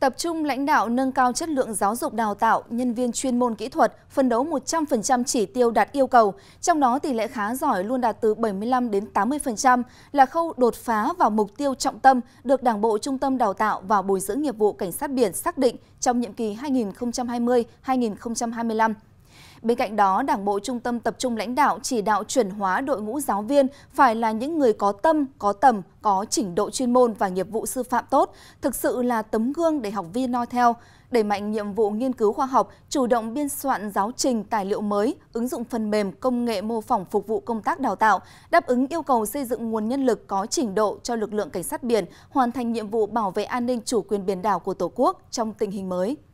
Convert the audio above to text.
Tập trung lãnh đạo nâng cao chất lượng giáo dục đào tạo, nhân viên chuyên môn kỹ thuật, phân đấu 100% chỉ tiêu đạt yêu cầu, trong đó tỷ lệ khá giỏi luôn đạt từ 75 đến 80% là khâu đột phá vào mục tiêu trọng tâm được Đảng bộ Trung tâm Đào tạo và Bồi dưỡng nghiệp vụ Cảnh sát biển xác định trong nhiệm kỳ 2020-2025. Bên cạnh đó, Đảng bộ Trung tâm tập trung lãnh đạo chỉ đạo chuyển hóa đội ngũ giáo viên phải là những người có tâm, có tầm, có trình độ chuyên môn và nghiệp vụ sư phạm tốt, thực sự là tấm gương để học viên noi theo đẩy mạnh nhiệm vụ nghiên cứu khoa học, chủ động biên soạn giáo trình tài liệu mới, ứng dụng phần mềm công nghệ mô phỏng phục vụ công tác đào tạo, đáp ứng yêu cầu xây dựng nguồn nhân lực có trình độ cho lực lượng cảnh sát biển hoàn thành nhiệm vụ bảo vệ an ninh chủ quyền biển đảo của Tổ quốc trong tình hình mới.